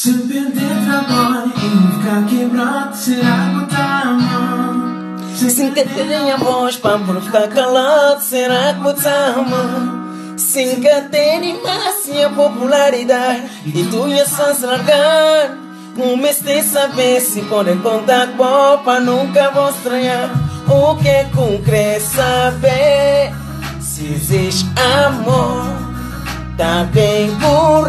Se perder trabalho e ficar quebrado, será que tá a mão? Se, se a tá minha voz para não ficar calado, será que botar tá a mão? Se encaterem a popularidade e tu ia só se largar. Comecei a saber se podem contar com para nunca vou estranhar. O que é que saber? Se existe amor, tá bem por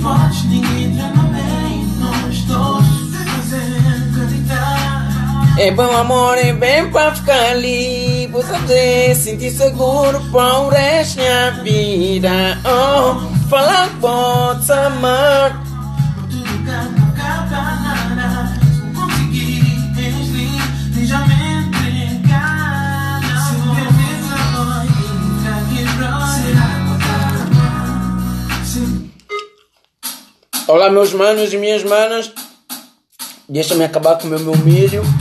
voz, ninguém trama bem. Não Nós dois fazendo acreditar. É bom amor, é bem pra ficar ali. Vou saber sentir seguro para o resto da vida. Oh, falar que pode amar. Olá, meus manos e minhas manas. Deixa-me acabar com o meu, meu milho. Yeah.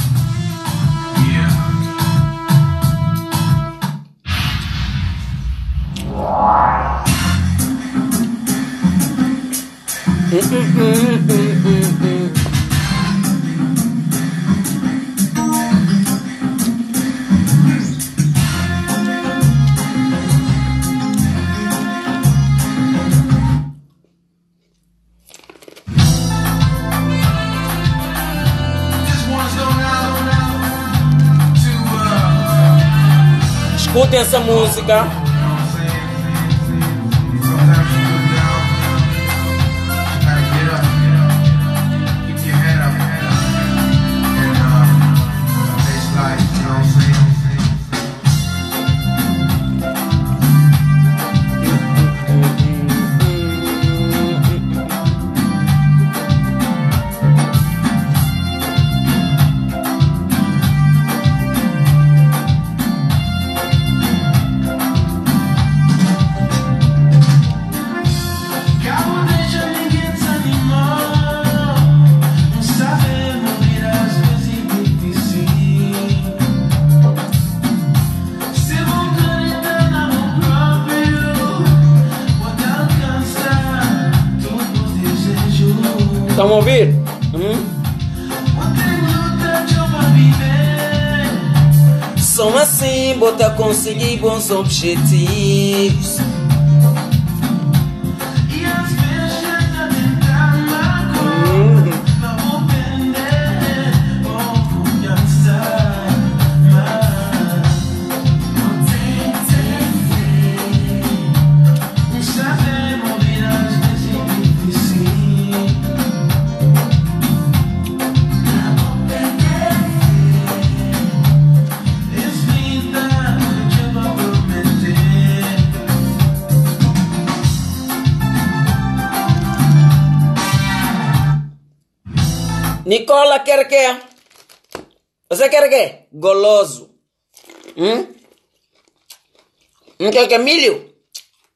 Escuta essa música. conseguir bons objetivos. Nicola quer é? Você quer é? Goloso. Hum? Não hum, quer que milho?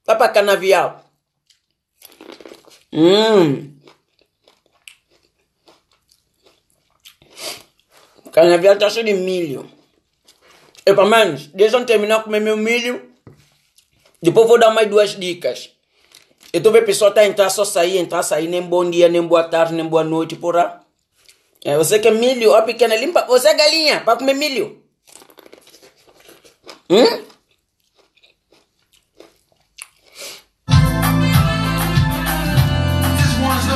Vai pra canavial. Hum. Canavial tá cheio de milho. E para menos, deixa eu terminar com meu milho. Depois vou dar mais duas dicas. Eu tô vendo pessoal tá entrar, só sair, entrar, sair, nem bom dia, nem boa tarde, nem boa noite, porra. É, eh, você quer milho, ó pequena, limpa. Você oh, é galinha, para comer milho. Hum?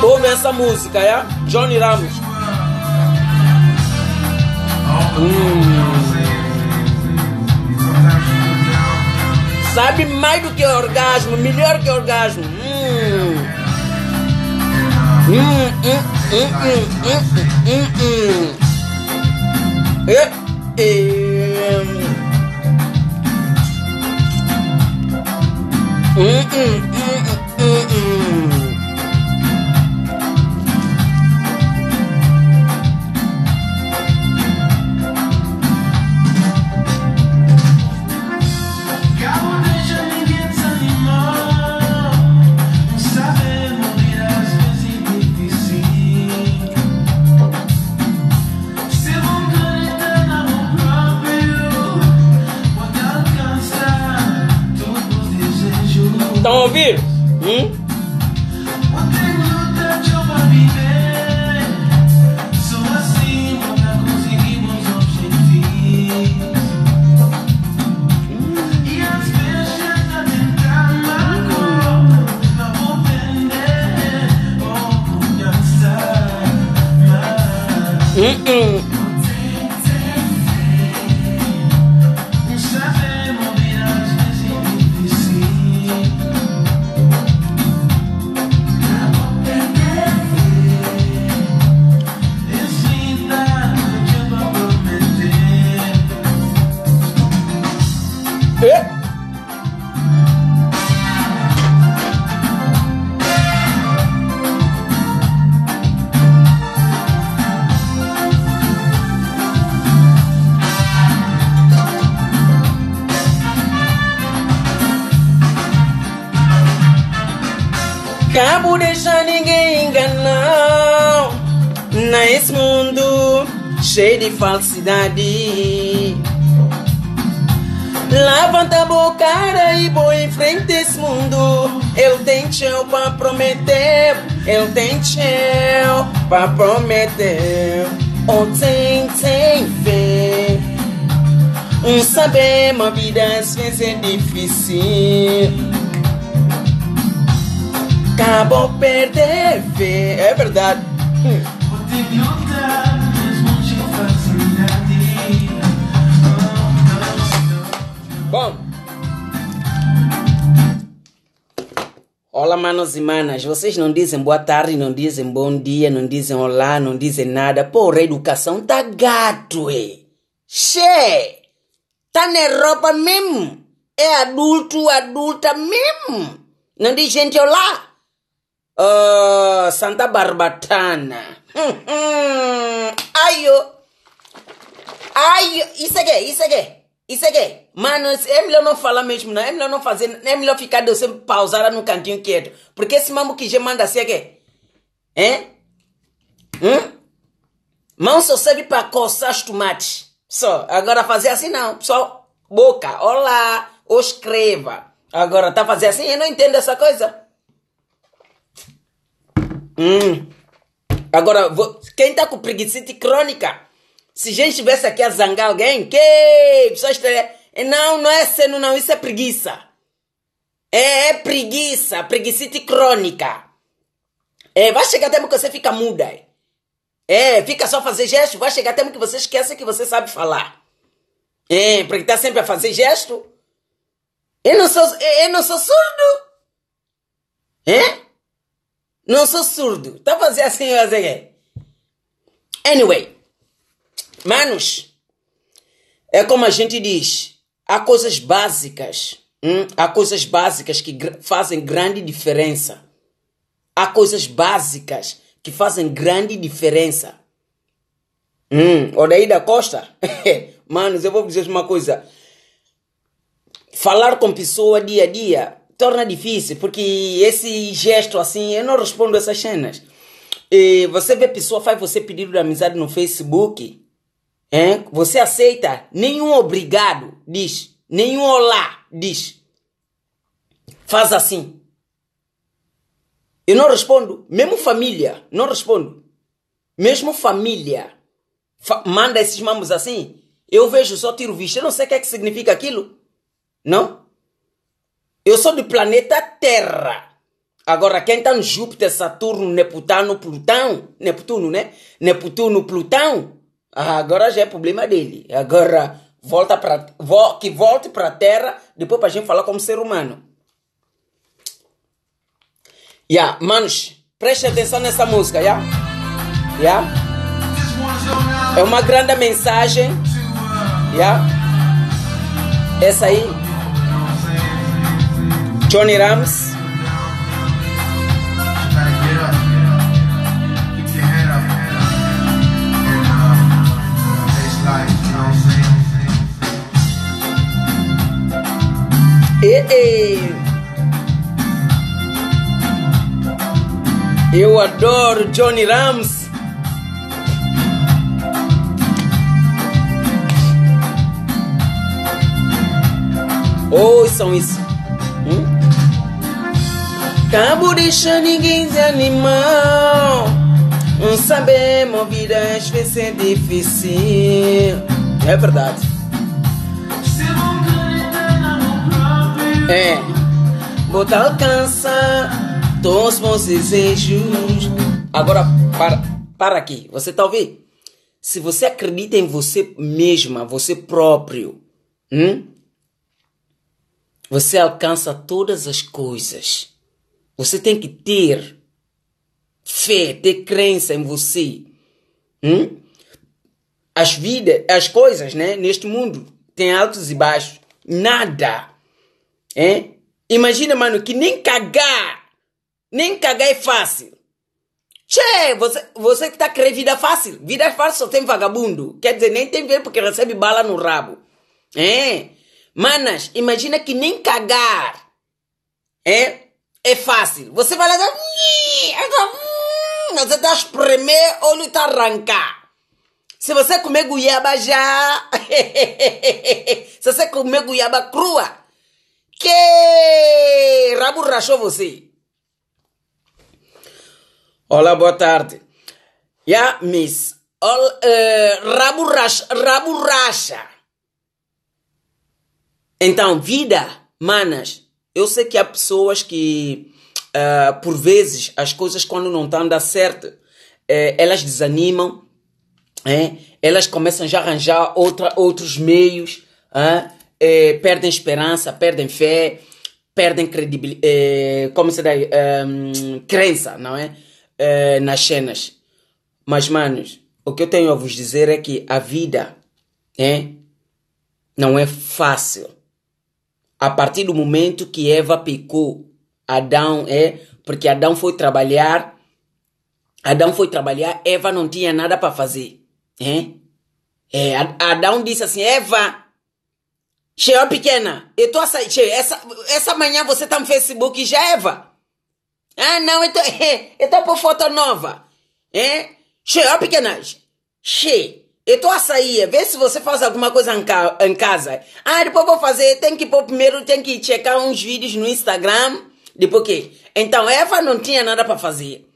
Ouve oh, essa música, é? Johnny Ramos. Hum. Sabe mais do que orgasmo, melhor que orgasmo. Hum. Mm, mm, mm, mm, mm, mm, mm, mm. Yep. Mm, mm, mm, mm, mm, mm. estão tá a ouvir? Hum? de falsidade. Levanta a boca e vou em frente esse mundo. Eu tenho tchau pra prometer. Eu tenho tchau pra prometer. Ontem oh, tem, tem, vem. Um saber, uma vida às vezes é difícil. Acabou perder, É verdade. irmãos e irmãs, vocês não dizem boa tarde, não dizem bom dia, não dizem olá, não dizem nada. Porra, a educação tá gato, é. Che! Tá na roupa mesmo. É adulto, adulta mesmo. Não diz gente olá. Oh, Santa Barbatana. Hum, hum. Ai, Ai, isso aqui, é, isso aqui. É. Isso é que, mano, é melhor não falar mesmo, não. É melhor não fazer, é melhor ficar de sempre pausada no cantinho quieto. Porque esse mambo que já manda assim é que. Hein? Hum? Mão só serve para coçar os tomates. Só. Agora fazer assim não. Só boca. Olá. Ou escreva. Agora tá fazendo assim? Eu não entendo essa coisa. Hum. Agora, vou, quem tá com preguiça crônica? Se gente estivesse aqui a zangar alguém, que pessoas teriam. Não, não é seno, não, isso é preguiça. É, é preguiça, preguicite crônica. É, vai chegar tempo que você fica muda. É. é, fica só fazer gesto, vai chegar tempo que você esquece que você sabe falar. É, porque tá sempre a fazer gesto. Eu não sou, eu não sou surdo. É? Não sou surdo. Tá então fazendo assim, fazer assim. É. Anyway, Manos, é como a gente diz, há coisas básicas, hum? há coisas básicas que gr fazem grande diferença. Há coisas básicas que fazem grande diferença. Hum, daí da Costa, manos, eu vou dizer uma coisa. Falar com pessoa dia a dia torna difícil, porque esse gesto assim, eu não respondo essas cenas. E você vê pessoa, faz você pedido de amizade no Facebook, você aceita? Nenhum obrigado diz. Nenhum olá diz. Faz assim. Eu não respondo. Mesmo família, não respondo. Mesmo família fa manda esses mamos assim. Eu vejo só tiro visto. Eu não sei o que, é que significa aquilo. Não? Eu sou do planeta Terra. Agora, quem está no Júpiter, Saturno, Neptuno, Plutão. Neptuno, né? Neptuno, Plutão ah, agora já é problema dele. Agora volta pra, que volte para a terra depois para a gente falar como ser humano. Yeah, manos, preste atenção nessa música, yeah? Yeah? É uma grande mensagem. Yeah? Essa aí. Johnny Rams. Eu adoro Johnny Rams. são isso. Hum? Cabo deixa ninguém de animal. Não sabemos às vezes é difícil. É verdade. É, vou alcançar todos os meus desejos. Agora, para, para aqui. Você tá ouvindo? Se você acredita em você mesma, você próprio, hum? você alcança todas as coisas. Você tem que ter fé, ter crença em você. Hum? As vidas, as coisas, né? Neste mundo tem altos e baixos. Nada é? Imagina, mano, que nem cagar, nem cagar é fácil. Che, você, você que tá querendo vida fácil. Vida é fácil só tem vagabundo. Quer dizer, nem tem ver porque recebe bala no rabo. É. Manas, imagina que nem cagar é, é fácil. Você vai lá e hum", você tá espremer, olho tá arrancar. Se você comer goiaba já, se você comer goiaba crua, que rabo rachou você. Olá, boa tarde. Yeah, miss. Ol, uh, eh, rabo, racha, rabo racha. Então, vida, manas, eu sei que há pessoas que, uh, por vezes, as coisas quando não estão a dar certo, uh, elas desanimam, hein? elas começam já a arranjar outra, outros meios, hein? Ah? É, perdem esperança, perdem fé, perdem credibilidade, é, como se dá, é, hum, crença, não é? nas cenas. Mas, manos, o que eu tenho a vos dizer é que a vida né, não é fácil. A partir do momento que Eva pecou, Adão é, porque Adão foi trabalhar, Adão foi trabalhar, Eva não tinha nada para fazer. Né? É, Adão disse assim: Eva, Cheia pequena, eu tô essa, essa, essa manhã você tá no Facebook já, é Eva? Ah, não, eu tô, eu tô por foto nova. É? Cheia pequena, cheia. Eu tô a sair, vê se você faz alguma coisa em, casa. Ah, depois vou fazer, tem que pôr primeiro, tem que checar uns vídeos no Instagram. Depois que? Então, Eva não tinha nada para fazer.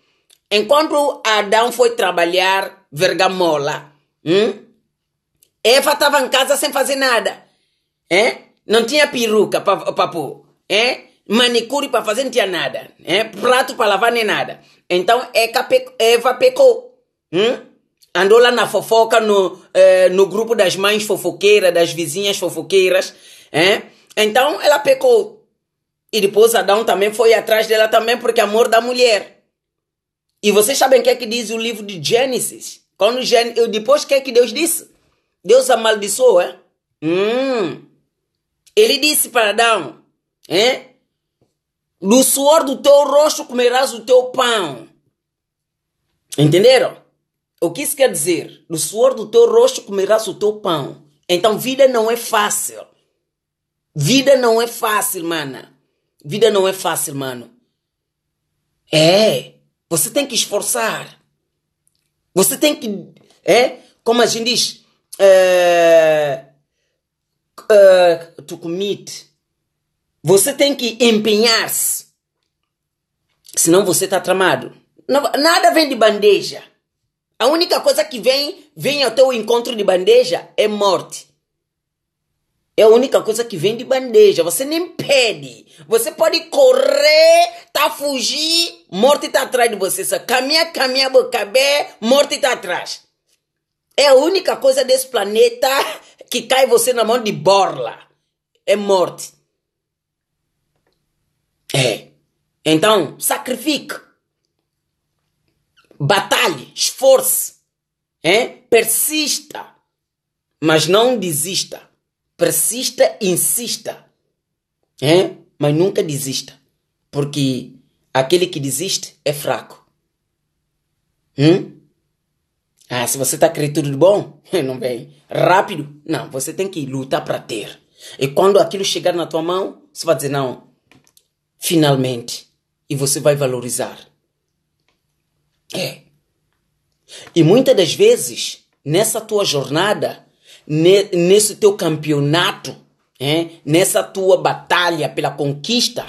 Enquanto Adão foi trabalhar vergamola, hum? Eva tava em casa sem fazer nada. É? Eh? Não tinha peruca para pôr. É? Manicure para fazer, não tinha nada. É? Prato para lavar, nem nada. Então, é Eva, Eva pecou. Hum? Andou lá na fofoca, no, eh, no grupo das mães fofoqueiras, das vizinhas fofoqueiras. É? Então, ela pecou. E depois Adão também foi atrás dela também, porque amor da mulher. E vocês sabem o que é que diz o livro de Gênesis? Quando Gênesis, depois o que é que Deus disse? Deus amaldiçoou, é? Hum. Ele disse para Adão: hein? No suor do teu rosto comerás o teu pão. Entenderam? O que isso quer dizer? No suor do teu rosto comerás o teu pão. Então, vida não é fácil. Vida não é fácil, mana. Vida não é fácil, mano. É. Você tem que esforçar. Você tem que. É? Como a gente diz. É, uh, to commit. Você tem que empenhar-se. Senão você está tramado. Nada vem de bandeja. A única coisa que vem, vem ao teu encontro de bandeja é morte. É a única coisa que vem de bandeja. Você nem pede. Você pode correr, tá fugir, morte tá atrás de você. Só caminha caminhar, bocabé, morte tá atrás. É a única coisa desse planeta que cai você na mão de borla é morte. É. Então, sacrifique. Batalhe, esforce. É? Persista. Mas não desista. Persista, insista. É? Mas nunca desista. Porque aquele que desiste é fraco. Hum? Ah, se você está querendo tudo de bom, não vem. Rápido? Não, você tem que lutar para ter. E quando aquilo chegar na tua mão, você vai dizer não. Finalmente. E você vai valorizar. É. E muitas das vezes, nessa tua jornada, nesse teu campeonato, é, nessa tua batalha pela conquista,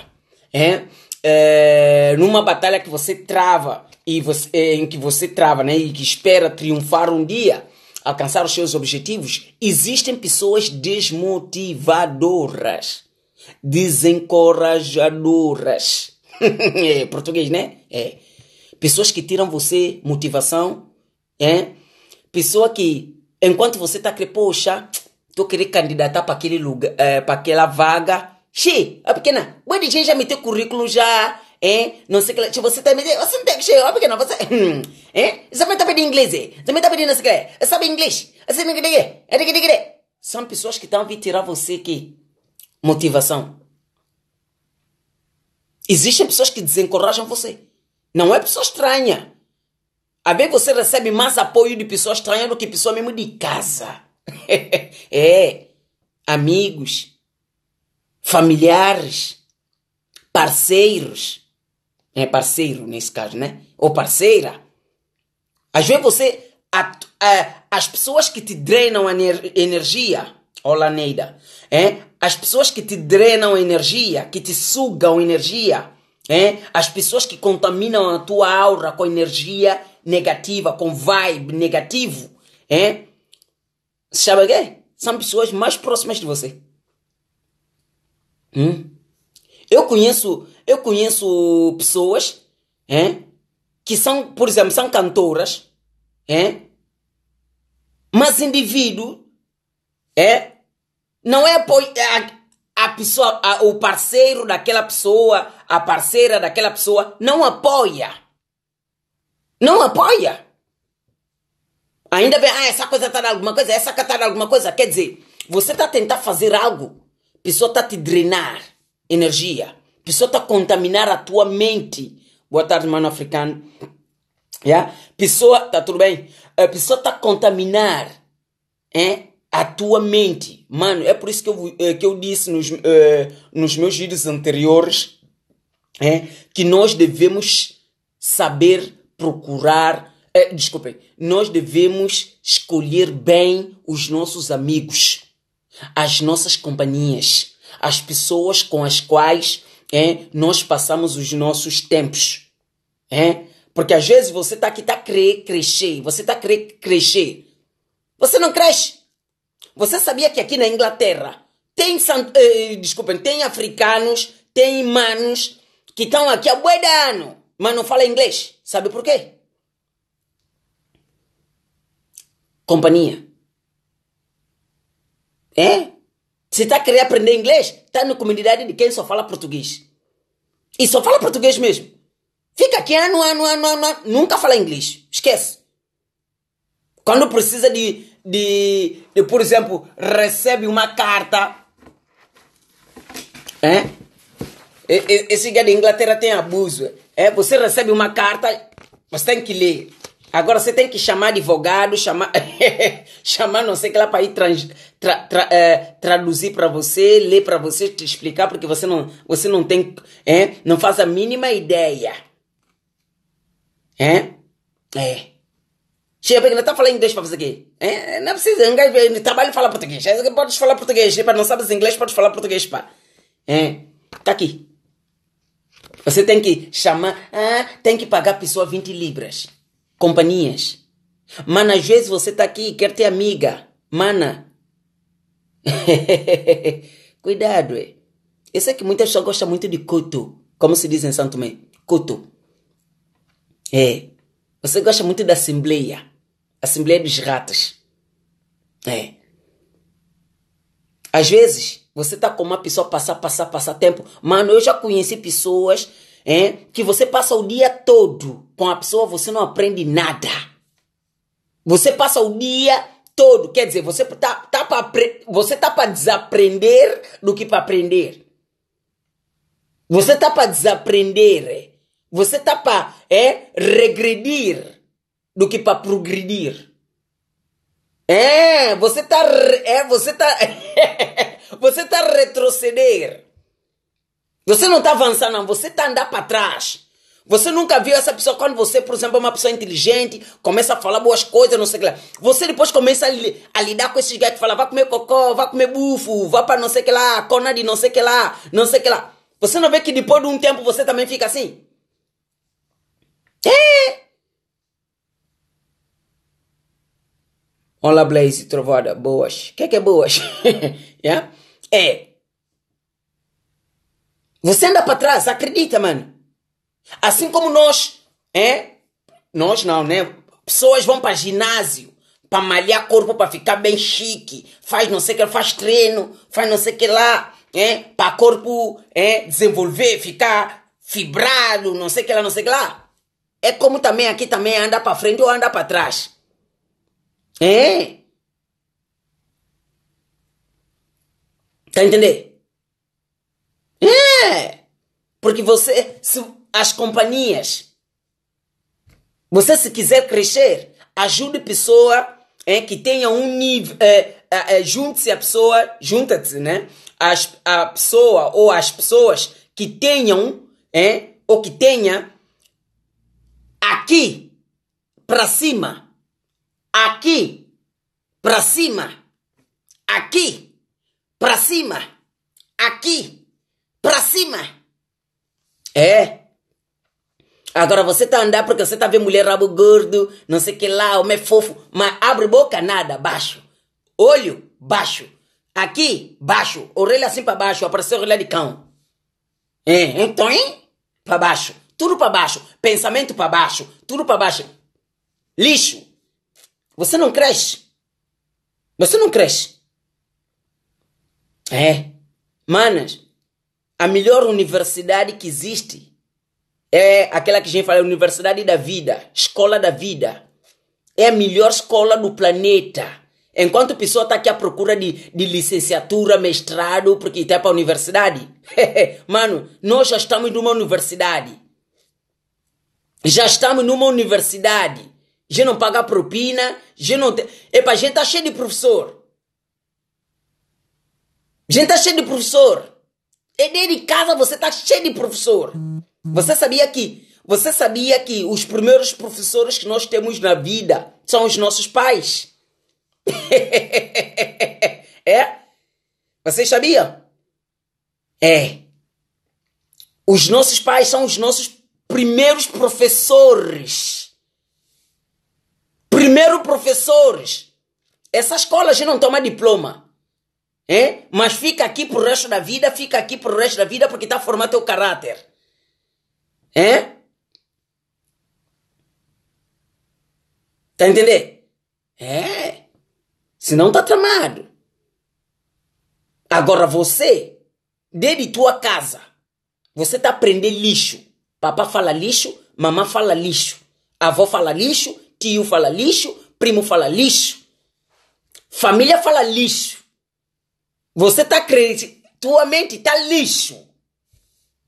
é, é, numa batalha que você trava e você, é, em que você trava né, e que espera triunfar um dia, alcançar os seus objetivos, existem pessoas desmotivadoras, desencorajadoras. é, português, né? É. Pessoas que tiram você motivação, é? Pessoa que, enquanto você tá querendo, poxa, tô querendo candidatar para aquele lugar, é, eh, para aquela vaga, Xi, a pequena, boa de gente já meteu currículo já, é, não sei o que. Tipo, você também. Tá você não tem que chegar, porque não. Você. Hum, é? Você também está pedindo inglês, é? Você também está pedindo não sei o que. Sabe inglês? Você não quer. É de que São pessoas que estão a vir tirar você que motivação. Existem pessoas que desencorajam você. Não é pessoa estranha. Às vezes você recebe mais apoio de pessoas estranhas do que pessoa mesmo de casa. é. Amigos, familiares, parceiros é parceiro nesse caso, né? Ou parceira. Às vezes você. A, a, é, as pessoas que te drenam a energia. Olá, Neida. É? As pessoas que te drenam a energia, que te sugam energia. É? As pessoas que contaminam a tua aura com energia negativa, com vibe negativo. É? Sabe o quê? São pessoas mais próximas de você. Hum? Eu conheço, eu conheço pessoas é, que são, por exemplo, são cantoras, é, mas indivíduo é, não é, é a, a pessoa, a, o parceiro daquela pessoa, a parceira daquela pessoa não apoia. Não apoia. Ainda bem, ah, essa coisa está dando alguma coisa, essa está dando alguma coisa. Quer dizer, você está tentando tentar fazer algo, a pessoa está te drenar energia. A pessoa está a contaminar a tua mente. Boa tarde, mano africano. Yeah? Pessoa, tá tudo bem? A pessoa está a contaminar hein? a tua mente. Mano, é por isso que eu, eh, que eu disse nos, uh, nos meus vídeos anteriores hein? que nós devemos saber procurar. Eh, desculpem, nós devemos escolher bem os nossos amigos, as nossas companhias as pessoas com as quais é, nós passamos os nossos tempos. É? Porque às vezes você está aqui, tá crer, crescer, você está crer, crescer. Você não cresce. Você sabia que aqui na Inglaterra tem, eh, desculpem, tem africanos, tem manos que estão aqui há bué ano, mas não falam inglês. Sabe por quê? Companhia. É? Se está querendo aprender inglês, está na comunidade de quem só fala português. E só fala português mesmo. Fica aqui ano, ano, ano, é, ano, é, é, nunca fala inglês. Esquece. Quando precisa de, de, de por exemplo, recebe uma carta. É? Esse dia de Inglaterra tem abuso. É? Você recebe uma carta, você tem que ler. Agora você tem que chamar advogado, chamar, chamar não sei que lá para ir trans, tra, tra, é, traduzir para você, ler para você, te explicar, porque você não, você não tem, é, não faz a mínima ideia. É? É. Chega, porque não tá falando inglês para você aqui. É, não é precisa, é um trabalho fala português. Pode falar português, para não sabes inglês, pode falar português, pá. É. Tá aqui. Você tem que chamar, ah, tem que pagar a pessoa 20 libras companhias. Mana, às vezes você está aqui e quer ter amiga. Mana. Cuidado, é. Eu sei que muita pessoas gosta muito de culto, como se diz em Santo Mê, culto. É. Você gosta muito da assembleia. Assembleia dos ratos. É. Às vezes, você tá com uma pessoa passar, passar, passar tempo. Mano, eu já conheci pessoas é, que você passa o dia todo com a pessoa você não aprende nada. Você passa o dia todo, quer dizer, você tá, tá para você tá para desaprender do que para aprender. Você tá para desaprender. Você tá para é, regredir do que para progredir. É, você tá é, você tá você tá retroceder. Você não tá avançando, não, você tá andando para trás. Você nunca viu essa pessoa quando você, por exemplo, é uma pessoa inteligente, começa a falar boas coisas, não sei o que lá. Você depois começa a, li a lidar com esses gatos, fala, vai comer cocô, vai comer bufo, vai para não sei o que lá, cona de não sei o que lá, não sei o que lá. Você não vê que depois de um tempo você também fica assim? É. Olá, Blaze, trovada, boas. O que é que é boas? yeah? É. é. Você anda para trás, acredita, mano. Assim como nós, é? Nós não, né? Pessoas vão para ginásio para malhar corpo, para ficar bem chique, faz não sei o que, faz treino, faz não sei o que lá, é? Para corpo é? desenvolver, ficar fibrado, não sei o que lá, não sei o que lá. É como também aqui também anda para frente ou anda para trás. É? Tá entendendo? É! Porque você, se, as companhias. Você, se quiser crescer, ajude pessoa é, que tenha um nível. É, é, é, junte-se a pessoa, junta-te, né? As, a pessoa ou as pessoas que tenham, é, ou que tenha aqui para cima, aqui para cima, aqui para cima, aqui para cima. É. Agora você tá andando andar porque você tá vendo mulher rabo gordo, não sei que lá, homem fofo, mas abre boca nada, baixo. Olho, baixo. Aqui, baixo. Orelha assim para baixo, apareceu orelha de cão. É, então, hein? Para baixo. Tudo para baixo. Pensamento para baixo. Tudo para baixo. Lixo. Você não cresce. Você não cresce. É. Manas, a melhor universidade que existe é aquela que a gente fala, Universidade da Vida, Escola da Vida. É a melhor escola do planeta. Enquanto a pessoa está aqui à procura de, de licenciatura, mestrado, porque está para a universidade. Mano, nós já estamos numa universidade. Já estamos numa universidade. Já não paga propina, já não tem... Epa, a gente está cheio de professor. A gente está cheio de professor. E é dentro de casa você está cheio de professor. Hum. Você sabia que você sabia que os primeiros professores que nós temos na vida são os nossos pais? é? Vocês sabiam? É. Os nossos pais são os nossos primeiros professores. Primeiro professores. Essa escola a gente não toma diploma. É? Mas fica aqui pro resto da vida, fica aqui pro resto da vida porque tá formando teu caráter. É? Tá entendendo? É. Senão tá tramado. Agora você, desde tua casa, você tá aprendendo lixo. Papá fala lixo, mamãe fala lixo. Avô fala lixo, tio fala lixo, primo fala lixo. Família fala lixo. Você tá crente, tua mente tá lixo.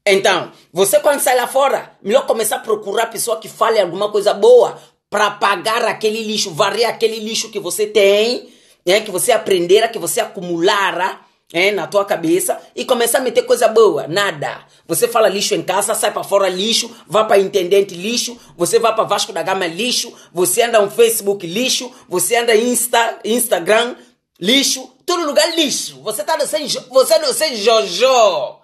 Então, você quando sai lá fora, melhor começar a procurar pessoa que fale alguma coisa boa para pagar aquele lixo, varrer aquele lixo que você tem, né, que você aprendera, que você acumulara é, né, na tua cabeça e começar a meter coisa boa, nada. Você fala lixo em casa, sai para fora lixo, vá para intendente lixo, você vai para Vasco da Gama lixo, você anda no Facebook lixo, você anda Insta, Instagram lixo, todo lugar lixo. Você tá sem você não é sem Jojo.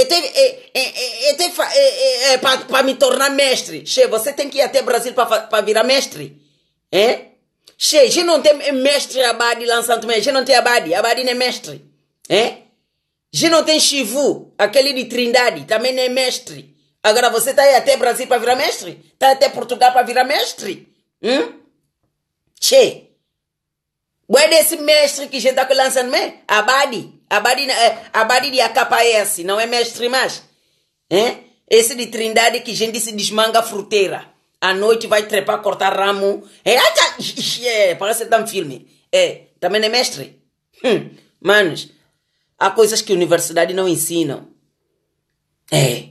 Eu teve, é, é, é, eu, teve é, para me tornar mestre. Che, você tem que ir até Brasil para virar mestre. É? Che, a gente não tem mestre Abadi lá em Santo Mestre A gente não tem Abadi. Abadi não é mestre. É? A gente não tem Chivu, aquele de Trindade. Também não é mestre. Agora você está aí até Brasil para virar mestre? Está até Portugal para virar mestre? Hum? Che, é esse mestre que já está lançando, né? lançamento, Abadi. Abadi, eh, Abadi de AKS. esse, não é mestre mais. Hein? Esse de Trindade que a gente se desmanga fruteira. À noite vai trepar, cortar ramo. É, eh, eh, parece que está um filme. É, também é mestre. Hum, manos, há coisas que a universidade não ensinam. É.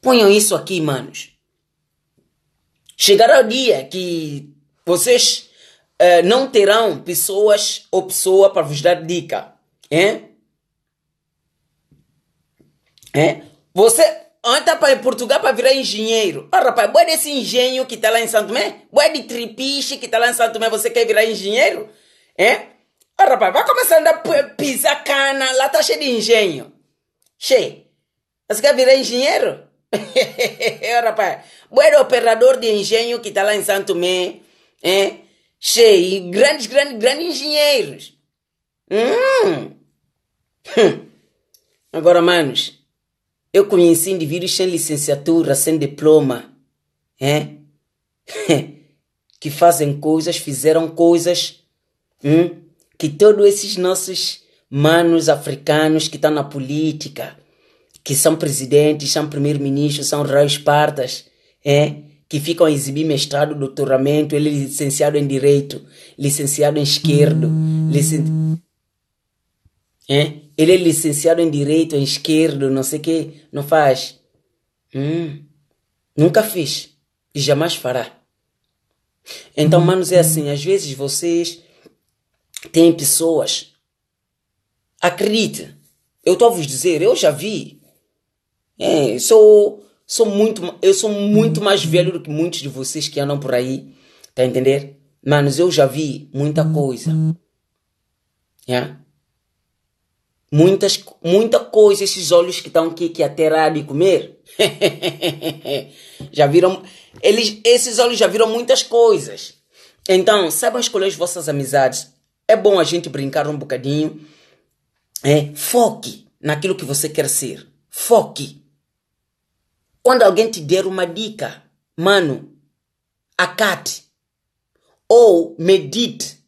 Ponham isso aqui, manos. Chegará o dia que vocês uh, não terão pessoas ou pessoa para vos dar dica. Hein? Hein? Você anda para Portugal para virar engenheiro. Ah, rapaz, boa desse engenho que está lá em Santo Mé? Boa de tripiche que está lá em Santo Mé, Você quer virar engenheiro? É? Ah, rapaz, vai começar a andar pisar cana. Lá está cheio de engenho. Cheio. Você quer virar engenheiro? oh, rapaz, boa de operador de engenho que está lá em Santo Mé. Hein? cheio de grandes, grandes, grandes engenheiros. Hum. hum. Agora, manos, eu conheci indivíduos sem licenciatura, sem diploma, é? que fazem coisas, fizeram coisas hum? que todos esses nossos manos africanos que estão tá na política, que são presidentes, são primeiros ministros são reis partas, é? que ficam a exibir mestrado, doutoramento, ele é licenciado em direito, licenciado em esquerdo, licen... é? ele é licenciado em direito, em esquerdo, não sei o que, não faz. Hum, nunca fiz e jamais fará. Então, manos, é assim, às vezes vocês têm pessoas, acredite, eu estou a vos dizer, eu já vi, é, sou Sou muito, eu sou muito mais uhum. velho do que muitos de vocês que andam por aí. Tá a entender? Manos, eu já vi muita uhum. coisa. Yeah? Muitas, muita coisa esses olhos que estão aqui que aterrar e comer. já viram eles esses olhos já viram muitas coisas. Então, saibam escolher as vossas amizades. É bom a gente brincar um bocadinho. É, foque naquilo que você quer ser. Foque. Quando alguém te der uma dica, mano, acate ou medite,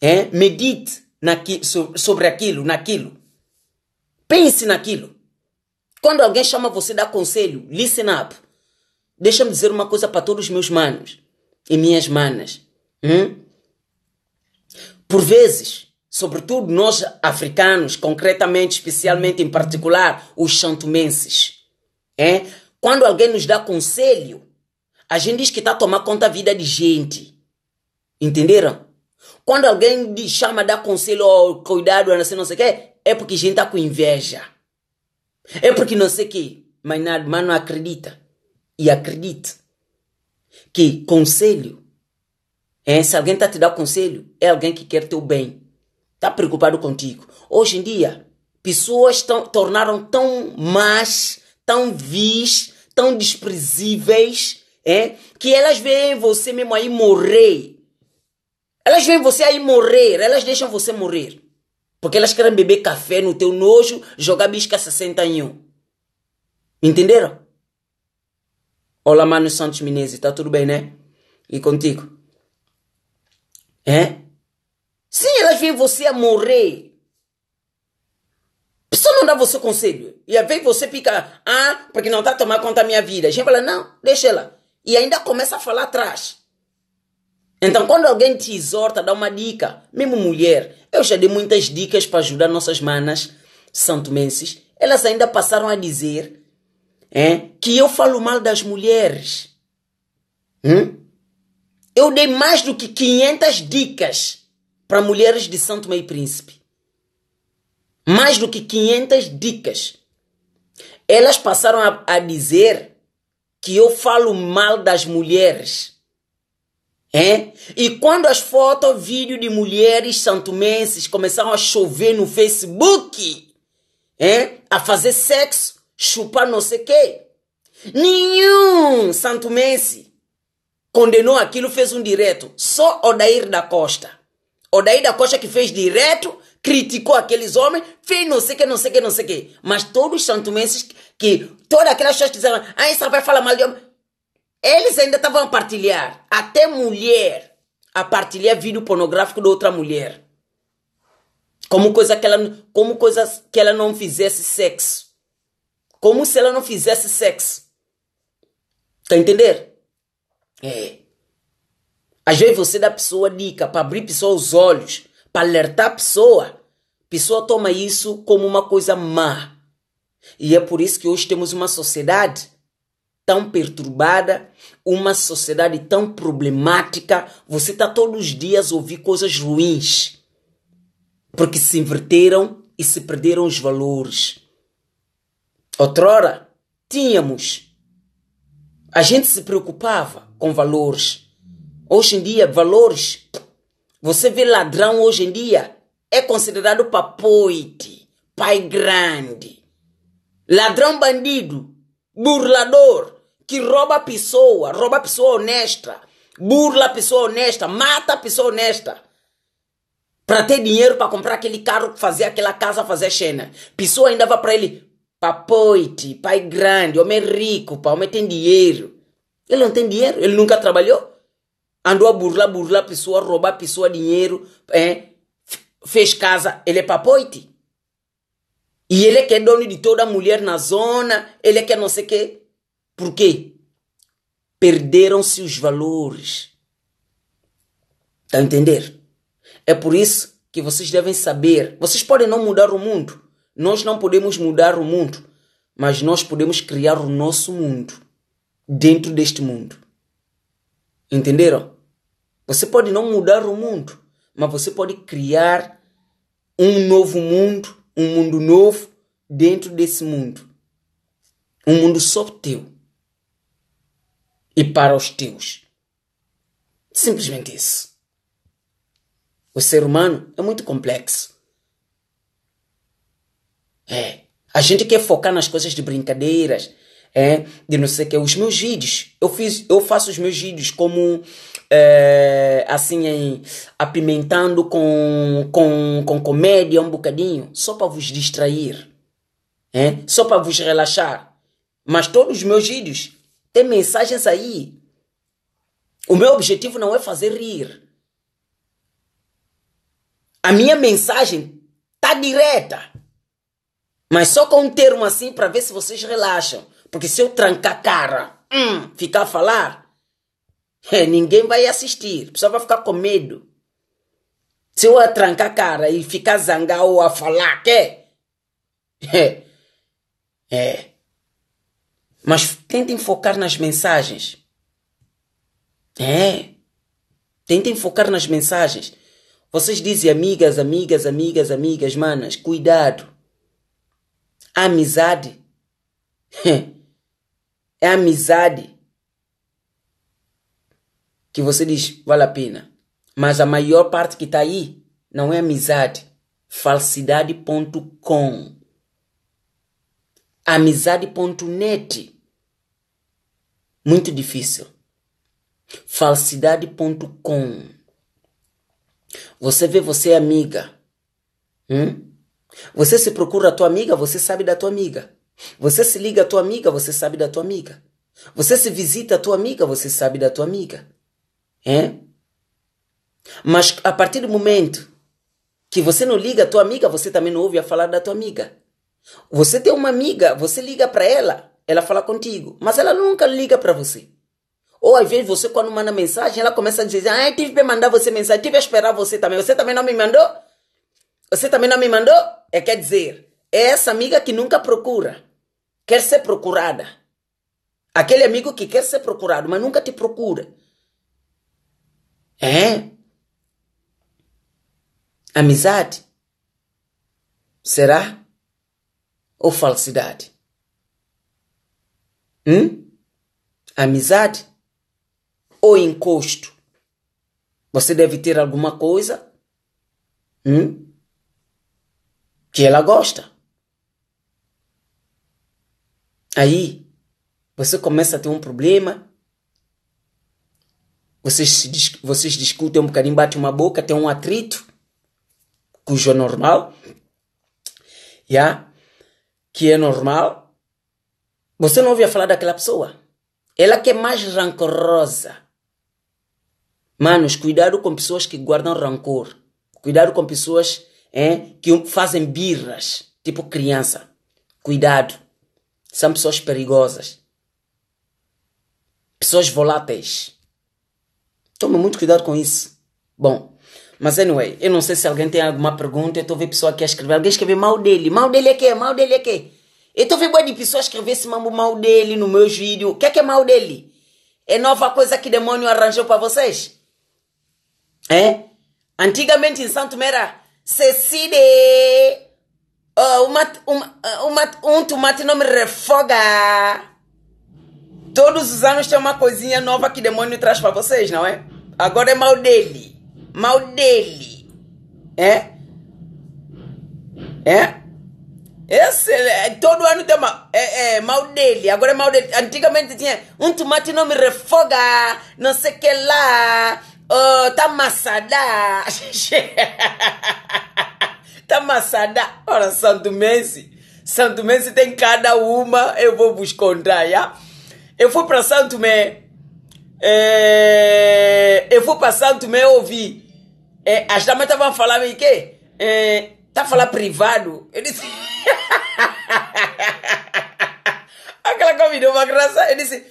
eh, é? medite sobre aquilo, naquilo. Pense naquilo. Quando alguém chama você, dá conselho, listen up. Deixa-me dizer uma coisa para todos os meus manos e minhas manas. Hum? Por vezes, sobretudo nós africanos, concretamente, especialmente em particular, os santumenses, é? Eh? Quando alguém nos dá conselho, a gente diz que está a tomar conta da vida de gente. Entenderam? Quando alguém chama, dá conselho, ou cuidado, não sei, não sei o quê, é porque a gente está com inveja. É porque não sei o quê. Mas, nada, mas não acredita. E acredite que conselho, é, se alguém está te dando conselho, é alguém que quer teu bem. Está preocupado contigo. Hoje em dia, pessoas tão, tornaram tão más, tão vis, tão desprezíveis, é? que elas veem você mesmo aí morrer. Elas veem você aí morrer, elas deixam você morrer. Porque elas querem beber café no teu nojo, jogar bisca 61. Entenderam? Olá, Mano Santos Menezes, tá tudo bem, né? E contigo? É? Sim, elas veem você a morrer pessoa não dá você conselho. E aí você fica, ah, porque não está a tomar conta da minha vida. A gente fala, não, deixa ela. E ainda começa a falar atrás. Então, quando alguém te exorta, dá uma dica, mesmo mulher, eu já dei muitas dicas para ajudar nossas manas santomenses. Elas ainda passaram a dizer é, que eu falo mal das mulheres. Hum? Eu dei mais do que 500 dicas para mulheres de Santo Meio Príncipe mais do que 500 dicas. Elas passaram a, a dizer que eu falo mal das mulheres. É? E quando as fotos, vídeo de mulheres santumenses começaram a chover no Facebook, é? a fazer sexo, chupar não sei o quê, nenhum santumense condenou aquilo, fez um direto. Só Odair da Costa. Odair da Costa que fez direto criticou aqueles homens, fez não sei o que, não sei o que, não sei o que. Mas todos os santumenses que, todas aquelas pessoas que disseram, ah, essa vai falar mal de homem, eles ainda estavam a partilhar. Até mulher a partilhar vídeo pornográfico de outra mulher. Como coisa que ela, como coisa que ela não fizesse sexo. Como se ela não fizesse sexo. Tá entender? É. Às vezes você dá pessoa dica para abrir pessoa os olhos para alertar a pessoa. A pessoa toma isso como uma coisa má. E é por isso que hoje temos uma sociedade tão perturbada, uma sociedade tão problemática. Você está todos os dias a ouvir coisas ruins. Porque se inverteram e se perderam os valores. Outrora, tínhamos. A gente se preocupava com valores. Hoje em dia, valores você vê ladrão hoje em dia, é considerado papoite, pai grande. Ladrão bandido, burlador, que rouba a pessoa, rouba a pessoa honesta, burla a pessoa honesta, mata a pessoa honesta. Para ter dinheiro para comprar aquele carro, fazer aquela casa, fazer cena. Pessoa ainda vai para ele, papoite, pai grande, homem rico, pai, homem tem dinheiro. Ele não tem dinheiro, ele nunca trabalhou andou a burlar, burlar pessoa, roubar pessoa dinheiro, é, fez casa, ele é papoite. E ele é que é dono de toda mulher na zona, ele é que é não sei o quê. Por quê? Perderam-se os valores. Está a entender? É por isso que vocês devem saber. Vocês podem não mudar o mundo. Nós não podemos mudar o mundo. Mas nós podemos criar o nosso mundo dentro deste mundo. Entenderam? Você pode não mudar o mundo, mas você pode criar um novo mundo, um mundo novo dentro desse mundo. Um mundo só teu e para os teus. Simplesmente isso. O ser humano é muito complexo. É. A gente quer focar nas coisas de brincadeiras, é, de não sei o que, os meus vídeos. Eu, fiz, eu faço os meus vídeos como é, assim, em, apimentando com, com, com comédia um bocadinho, só para vos distrair, é? só para vos relaxar. Mas todos os meus vídeos têm mensagens aí. O meu objetivo não é fazer rir. A minha mensagem tá direta. Mas só com um termo assim para ver se vocês relaxam. Porque se eu trancar a cara, hum, ficar a falar, é, ninguém vai assistir. A pessoa vai ficar com medo. Se eu trancar a cara e ficar zangado ou a falar, quê? é? É. Mas tentem focar nas mensagens. É. Tentem focar nas mensagens. Vocês dizem amigas, amigas, amigas, amigas, manas, cuidado. A amizade é. É amizade que você diz vale a pena. Mas a maior parte que está aí não é amizade. Falsidade.com Amizade.net Muito difícil. Falsidade.com Você vê você é amiga. Hum? Você se procura a tua amiga, você sabe da tua amiga. Você se liga à tua amiga, você sabe da tua amiga. Você se visita a tua amiga, você sabe da tua amiga. É? Mas a partir do momento que você não liga à tua amiga, você também não ouve a falar da tua amiga. Você tem uma amiga, você liga para ela, ela fala contigo, mas ela nunca liga para você. Ou às vezes você quando manda mensagem, ela começa a dizer: "Ah, eu tive que mandar você mensagem, tive que esperar você também. Você também não me mandou? Você também não me mandou?" É quer dizer, é essa amiga que nunca procura quer ser procurada. Aquele amigo que quer ser procurado, mas nunca te procura. É. Amizade? Será? Ou falsidade? Hum? Amizade? Ou encosto? Você deve ter alguma coisa hum? que ela gosta. Aí você começa a ter um problema. Vocês, vocês discutem um bocadinho, bate uma boca, tem um atrito, cujo é normal, yeah? que é normal. Você não ouvia falar daquela pessoa. Ela que é mais rancorosa. Manos, cuidado com pessoas que guardam rancor. Cuidado com pessoas hein, que fazem birras, tipo criança. Cuidado. São pessoas perigosas. Pessoas voláteis. Tome muito cuidado com isso. Bom, mas anyway, eu não sei se alguém tem alguma pergunta. Eu estou vendo pessoa aqui a escrever. Alguém escreveu mal dele. Mal dele é quê? Mal dele é quê? Eu estou vendo de pessoas escrever esse mambo mal dele no meu vídeo. O que é que é mal dele? É nova coisa que demônio arranjou para vocês? É? Antigamente em Santo Mera, Cecide. Oh, uma, uma, um tomate não me refoga. Todos os anos tem uma coisinha nova que o demônio traz para vocês, não é? Agora é mal dele. Mal dele. É? É? Esse, é, todo ano tem uma, é, é, mal dele. Agora é mal dele. Antigamente tinha um tomate não me refoga. Não sei que lá. Oh, tá amassada. Tá maçada. Ora, Santo Sandumense tem cada uma. Eu vou vos contar, já? Eu fui para Santo Tomé. É, eu fui para Santo Tomé ouvir. É, as damas estavam falando em que É, tá falando privado. Eu disse... Aquela convidou uma graça. Eu disse...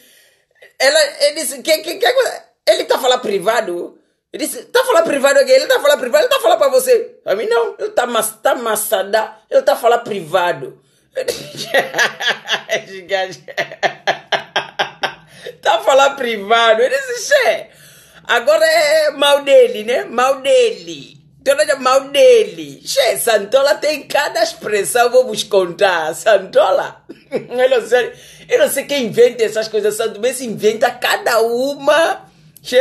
Ela, eu disse... Que, que, que, é ele tá falando privado? Ele disse, tá falando privado aqui, ele tá falando privado, ele tá falando para você. Para mim, não, ele tá, mas, tá massada ele tá falando privado. tá falando privado. Ele disse, che, agora é mal dele, né? Mal dele. Toda então, mal dele. Che, Santola tem cada expressão, vou vos contar. Santola, eu não sei, eu não sei quem inventa essas coisas, Santo, mas inventa cada uma. Che,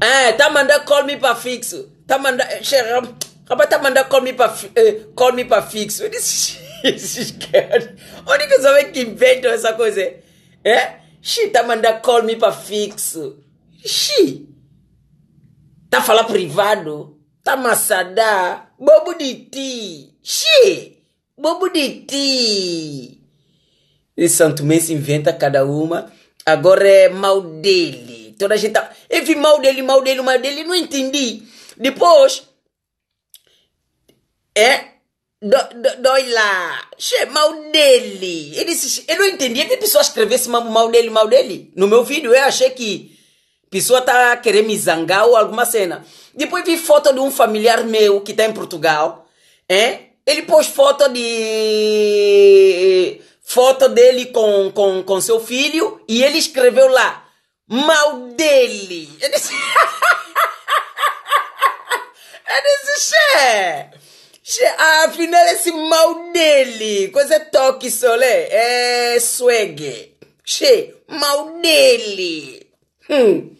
ah eh, tá mandando call me para fixo. Tá mandando. Eh, Rapaz, tá mandando call me para eh, call me para fixo. Eu disse, esses caras. Onde que os homens que inventam essa coisa? É? Xi, tá mandando call me para fixo. Xi. Tá fala privado. Tá maçadá. Bobo de ti. Xi. Bobo de ti. E Santo Mês inventa cada uma. Agora é mal dele. Toda a gente tá. Eu vi mal dele, mal dele, mal dele, não entendi. Depois. É. Do, do, dói lá. Che, mal dele. Ele disse, eu não entendi. É eu vi pessoas escrevesse mal dele, mal dele. No meu vídeo eu achei que pessoa tá querendo me zangar ou alguma cena. Depois vi foto de um familiar meu que tá em Portugal. É? Ele pôs foto de foto dele com, com, com seu filho e ele escreveu lá mal dele. Eu disse, eu disse che, che, afinal é esse mal dele, coisa toque solé, né? é swag. Che, mal dele. Hum.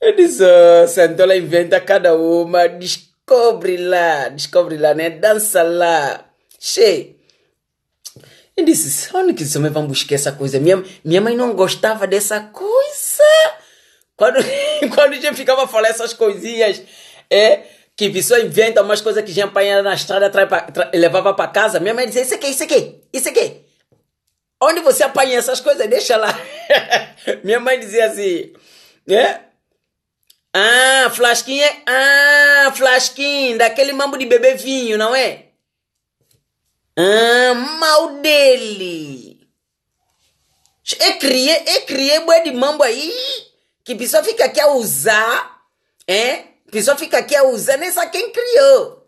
Eu disse, sentou ah, Santola inventa cada uma, descobre lá, descobre lá, né? Dança lá. Che, eu disse, onde que homens vão buscar essa coisa? Minha, minha mãe não gostava dessa coisa. Quando, quando a gente ficava falar essas coisinhas, é que pessoa inventa umas coisas que a gente apanhava na estrada e levava para casa. Minha mãe dizia, isso aqui, isso aqui, isso aqui. Onde você apanha essas coisas? Deixa lá. minha mãe dizia assim, né? Ah, flasquinha, é, ah, flasquinho, daquele mambo de bebê vinho, não é? ama o dele. Eu criei, eu criei boi de mambo aí, que pessoa fica aqui a usar, é? pessoa fica aqui a usar, nem sabe quem criou.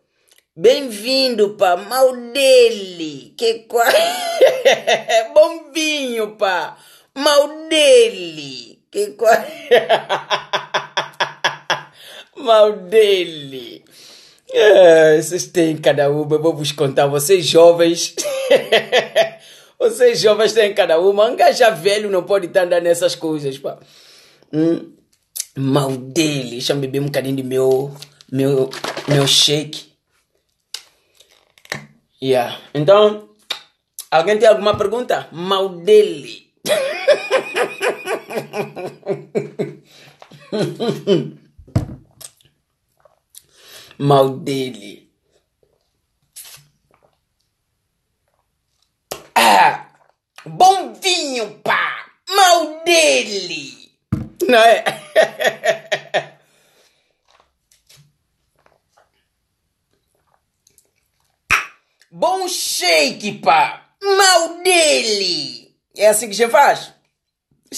Bem-vindo, pá, mal dele, que qua... bombinho pá, mal dele, que qua... mal dele. É, vocês têm cada uma, vou vos contar, vocês jovens. vocês jovens têm cada uma. Um gaja velho não pode estar andando nessas coisas, pá. Hum, mal dele. Deixa eu beber um bocadinho de meu, meu, meu shake. Yeah. Então, alguém tem alguma pergunta? Mal dele. mal dele. Ah, bom vinho, pá! Mal dele! Não é? bom shake, pá! Mal dele! É assim que você faz?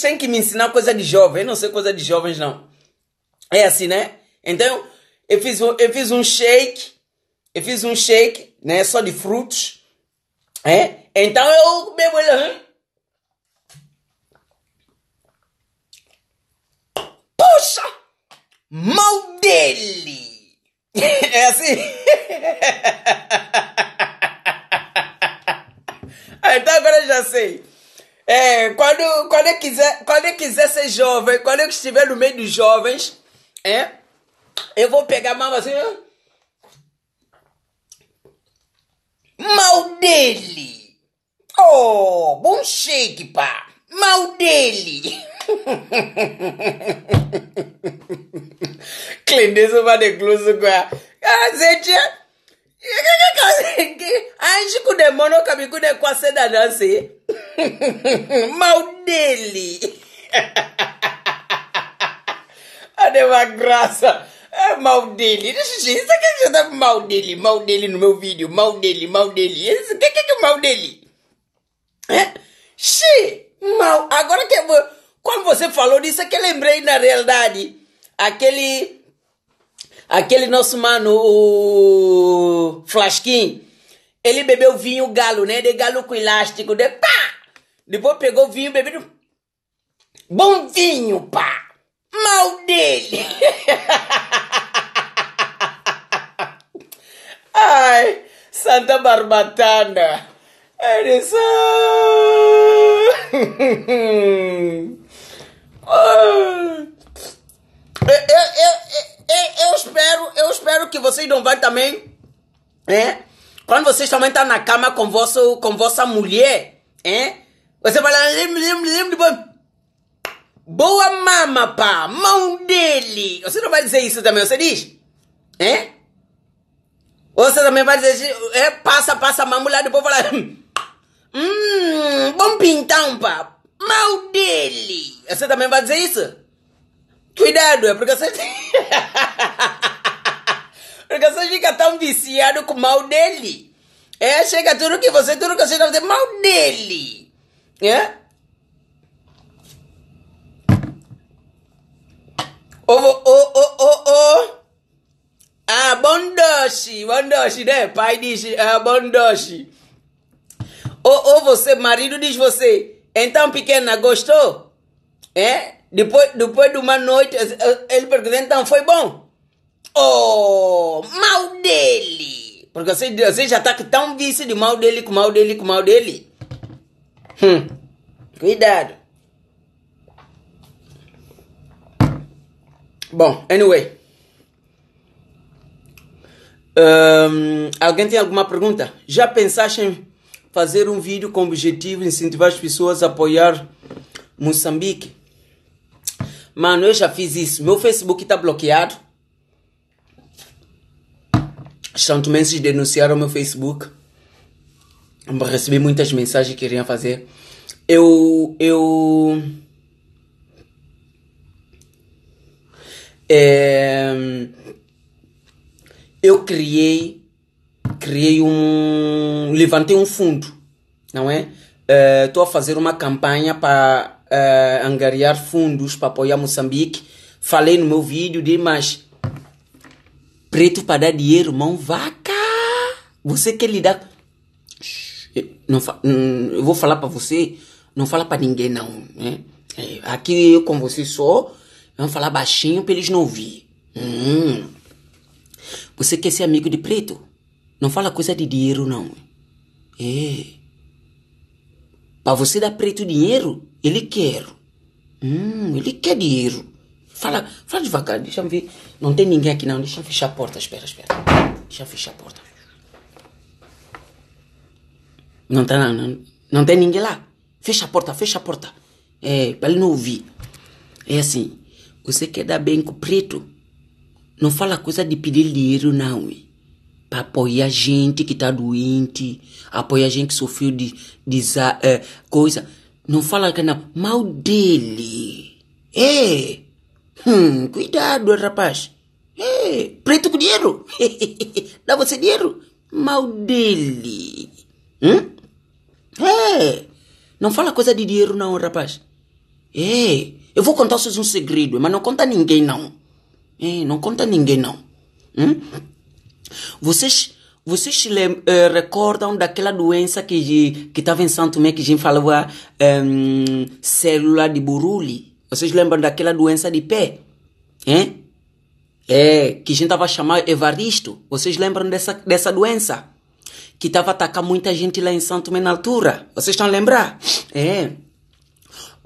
Tem que me ensinar coisa de jovem. Eu não sei coisa de jovens, não. É assim, né? Então, eu fiz, eu fiz um shake, eu fiz um shake, né, só de frutos, é? Então eu bebo ele, hein? Poxa! Mal dele! É assim? Ah, então agora eu já sei. É, quando, quando, eu quiser, quando eu quiser ser jovem, quando eu estiver no meio dos jovens, é? Eu vou pegar a mama assim. Mal dele. Oh, bom shake, pá. Mal dele. Clendezo vai decluso com a... Ah, anji kudemono kabikude kwase dadansi maudeli adema graça mal dele. Isso aqui já dá mal dele, mal dele no meu vídeo, mal dele, mal dele. O que, que, que é o mal dele? É? mal. Agora que eu vou. Quando você falou disso, é que eu lembrei na realidade. Aquele. Aquele nosso mano, o. Flasquin. Ele bebeu vinho galo, né? De galo com elástico, de pá! Depois pegou vinho, bebeu. Bom vinho, pá! mal dele. Ai, Santa Barbatana. Eles eu, eu, eu, eu, espero, eu espero que vocês não vão também, né? Quando vocês também estão na cama com, vosso, com vossa mulher, hein? Você vai lá, lim, lim, lim, Boa mama, pá! Mão dele! Você não vai dizer isso também, você diz? É? Ou você também vai dizer, é, passa, passa a mulher, povo lá. Hum, hum, bom pintão, pá! Mal dele! Você também vai dizer isso? Cuidado, é porque você. porque você fica tão viciado com o mal dele. É, chega tudo que você, tudo que você tá fazendo, mal dele. É? Oh, oh, oh, oh, oh. bondoshi, bondoshi, né? Pai diz ah, bondoshi. oh, oh, você, marido diz você, então pequena, gostou? É? Depois, depois de uma noite, ele pergunta, então foi bom? Oh, mal dele! Porque você, você já está tão vício de mal dele, com mal dele, com mal dele. Hum. Cuidado. Bom, anyway. Um, alguém tem alguma pergunta? Já pensaste em fazer um vídeo com o objetivo de incentivar as pessoas a apoiar Moçambique? Mano, eu já fiz isso. Meu Facebook está bloqueado. Os santomenses denunciaram meu Facebook. Recebi muitas mensagens que queriam fazer. Eu. Eu É, eu criei, criei um, levantei um fundo, não é? Estou eh, é, a fazer uma campanha para é, eh, angariar fundos para apoiar Moçambique. Falei no meu vídeo de, mas preto para dar dinheiro, mão vaca. Você quer lidar? Não, hum, eu vou falar para você, não fala para ninguém não, né? É, aqui eu com você só Vamos falar baixinho pra eles não ouvir. Hum. Você quer ser amigo de preto? Não fala coisa de dinheiro, não. É. Pra você dar preto dinheiro, ele quer. Hum, ele quer dinheiro. Fala, fala devagar, deixa eu ver. Não tem ninguém aqui, não. Deixa eu fechar a porta, espera, espera. Deixa eu fechar a porta. Não tá, não, não. Não tem ninguém lá. Fecha a porta, fecha a porta. É, pra ele não ouvir. É assim. Você quer dar bem com o preto? Não fala coisa de pedir dinheiro, não. Para apoiar gente que tá doente, apoiar gente que sofreu de, de eh, coisa. Não fala que não. Mal dele. Eh, é. Hum, cuidado, rapaz. É. Eh, preto com dinheiro. Dá você dinheiro? Mal dele. Hum? É. Não fala coisa de dinheiro, não, rapaz. É. Eu vou contar vocês um segredo, mas não conta ninguém não. É, não conta ninguém não. Hum? Vocês vocês se lembram, uh, eh, recordam daquela doença que que estava em Santo Tomé que a gente falava um, ehm, célula de buruli? Vocês lembram daquela doença de pé? Hein? É, que a gente estava chamando Evaristo. Vocês lembram dessa, dessa doença? Que estava atacando muita gente lá em Santo Tomé na altura. Vocês estão a lembrar? É.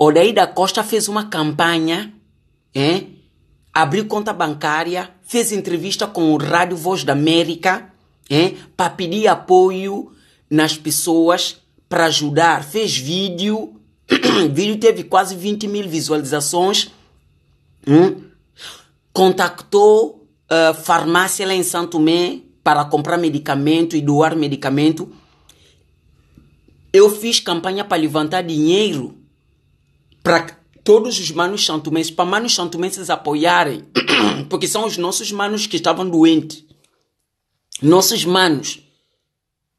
Oneida Costa fez uma campanha, é, abriu conta bancária, fez entrevista com o Rádio Voz da América é, para pedir apoio nas pessoas para ajudar. Fez vídeo, o vídeo teve quase 20 mil visualizações. Hum, contactou a eh, farmácia lá em Santo Mé para comprar medicamento e doar medicamento. Eu fiz campanha para levantar dinheiro para todos os manos santumenses, para manos santumenses apoiarem, porque são os nossos manos que estavam doentes. Nossos manos.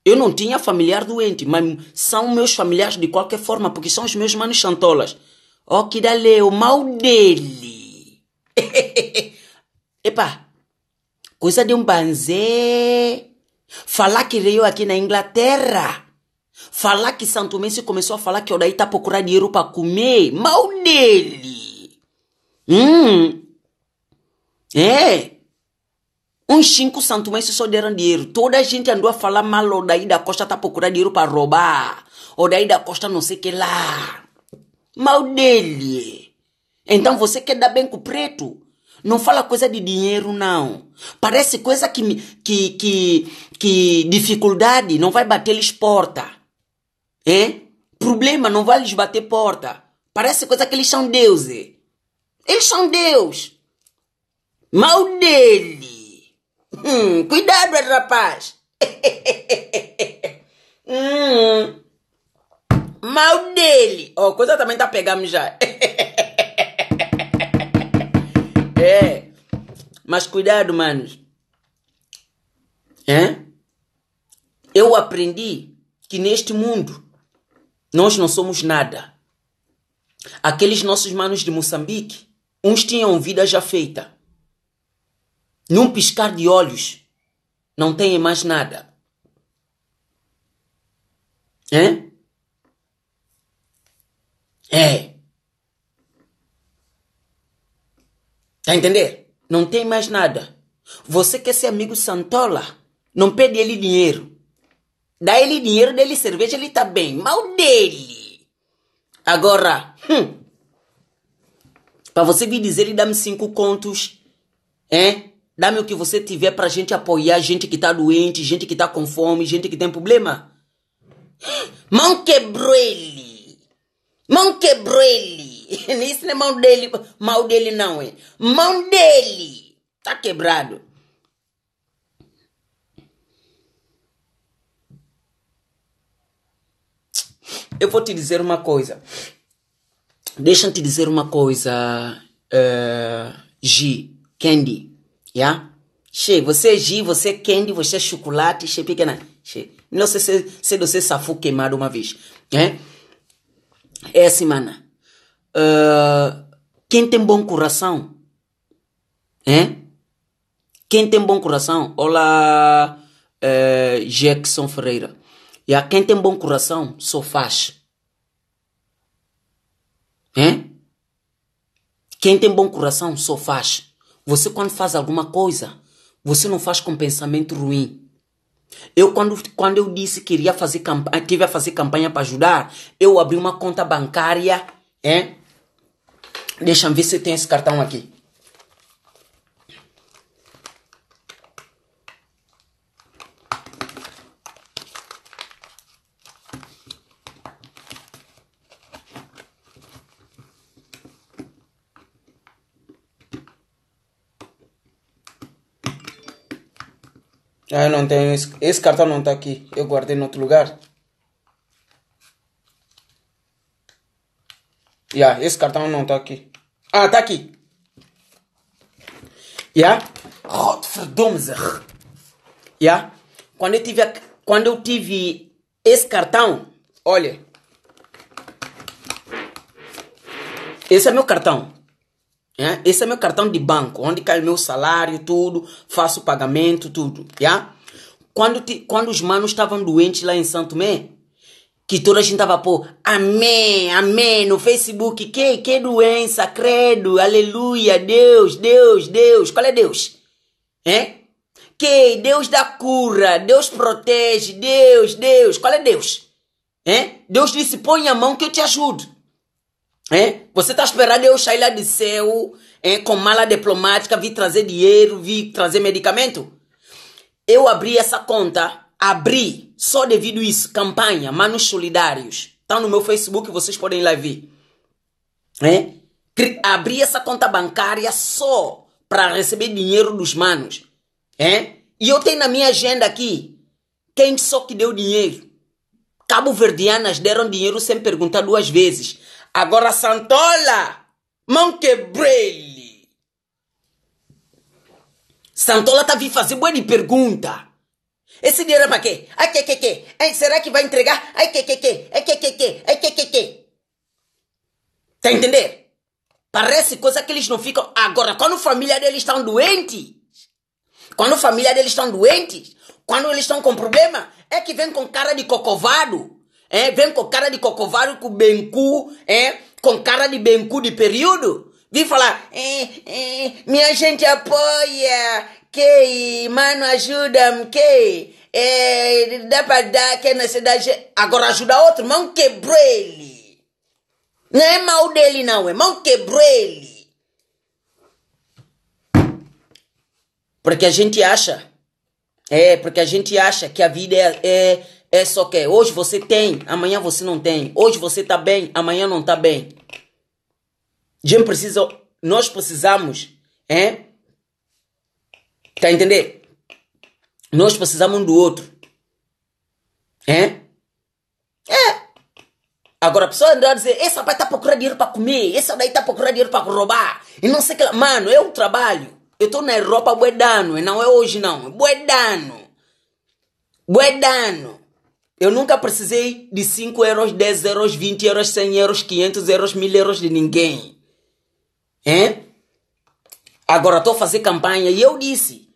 Eu não tinha familiar doente, mas são meus familiares de qualquer forma, porque são os meus manos santolas. Ó, oh, que dale, o mal dele. Epa, coisa de um banzé. Falar que veio aqui na Inglaterra Falar que Santo Messi começou a falar que Odaí tá procurando dinheiro para comer. Mal dele. Hum. É. Uns cinco Santo Messi só deram dinheiro. Toda a gente andou a falar mal. Odaí da Costa tá procurando dinheiro para roubar. Odaí da Costa não sei que lá. Mal dele. Então você quer dar bem com o preto? Não fala coisa de dinheiro, não. Parece coisa que, que, que, que dificuldade não vai bater eles porta. É? Problema, não vai lhes bater porta. Parece coisa que eles são deuses. Eles são Deus. Mal dele. Hum, cuidado, rapaz. hum, mal dele. Ó, oh, coisa também tá pegando já. é. Mas cuidado, manos. É? Eu aprendi que neste mundo nós não somos nada. Aqueles nossos manos de Moçambique, uns tinham vida já feita. Num piscar de olhos, não têm mais nada. É? É. Tá entendendo? entender? Não tem mais nada. Você quer ser amigo Santola, não pede ele dinheiro. Dá ele dinheiro, dele cerveja, ele tá bem. Mal dele. Agora, hum, para você vir dizer ele dá-me cinco contos, hein? Dá-me o que você tiver pra gente apoiar gente que tá doente, gente que tá com fome, gente que tem problema. Mão quebrou ele. Mão quebrou ele. Isso não é mão dele, mal dele não, é. Mão dele. Tá quebrado. Eu vou te dizer uma coisa. Deixa-me te dizer uma coisa, uh, G, Candy, yeah? Che, você é G, você é Candy, você é chocolate, che, pequena. Che, não sei se, se você safou queimado uma vez, né? É assim, mana. Uh, quem tem bom coração, né? Quem tem bom coração, olá, uh, Jackson Ferreira. E a quem tem bom coração, só faz. Hein? Quem tem bom coração, só faz. Você quando faz alguma coisa, você não faz com pensamento ruim. Eu quando, quando eu disse que iria fazer campanha, eh, ia fazer campanha para ajudar, eu abri uma conta bancária, hein? Deixa eu ver se tem esse cartão aqui. Ah, eu não tenho. Esse, esse cartão não está aqui. Eu guardei em outro lugar. Yeah, esse cartão não está aqui. Ah, está aqui. Yeah? Rotverdomzer. Yeah? Quando eu tive, quando eu tive esse cartão, olha. Esse é meu cartão. É? Esse é meu cartão de banco, onde cai o meu salário, tudo, faço pagamento, tudo. Yeah? Quando, te, quando os manos estavam doentes lá em Santo Mé, que toda a gente estava, pô, amém, amém, no Facebook, que, que doença, credo, aleluia, Deus, Deus, Deus, qual é Deus? É? Que Deus dá cura, Deus protege, Deus, Deus, qual é Deus? É? Deus disse, põe a mão que eu te ajudo. Você está esperando eu sair lá do céu com mala diplomática, vir trazer dinheiro, vir trazer medicamento? Eu abri essa conta, abri, só devido isso, campanha, Manos Solidários. Tá no meu Facebook, vocês podem ir lá ver. Abri essa conta bancária só para receber dinheiro dos manos. E eu tenho na minha agenda aqui, quem só que deu dinheiro? Cabo-verdianas deram dinheiro sem perguntar duas vezes. Agora Santola, mão quebrei brilhe. Santola tá vindo fazer boa de pergunta. Esse dinheiro é pra quê? Ai, que, que, que. Ai, será que vai entregar? Ai, que, que, que. Ai, que, que, que. Ai, que, que, que. Tá entendendo? Parece coisa que eles não ficam. Agora, quando a família deles estão doente, quando a família deles estão doentes, quando eles estão com problema, é que vem com cara de cocovado. É, vem com cara de cocovário, com bencu, é, com cara de bencu de período. Vim falar, é, é, minha gente apoia, que mano ajuda que é, dá para dar que é na cidade. Agora ajuda outro, mão quebrou ele. Não é mal dele, não, é mão quebrou ele. Porque a gente acha, é, porque a gente acha que a vida é, é é só que hoje você tem, amanhã você não tem. Hoje você está bem, amanhã não está bem. Gente precisa, nós precisamos, é? Tá entendendo? entender? Nós precisamos um do outro. É? É. Agora a pessoa andar a dizer, esse rapaz está procurando dinheiro para comer, esse daí está procurando dinheiro para roubar. E não sei o que lá. Mano, eu trabalho. Eu estou na Europa buedano, e não é hoje não. É buedano. Buedano. Eu nunca precisei de 5 euros, 10 euros, 20 euros, 100 euros, 500 euros, 1000 euros de ninguém. Hein? Agora estou a fazer campanha e eu disse: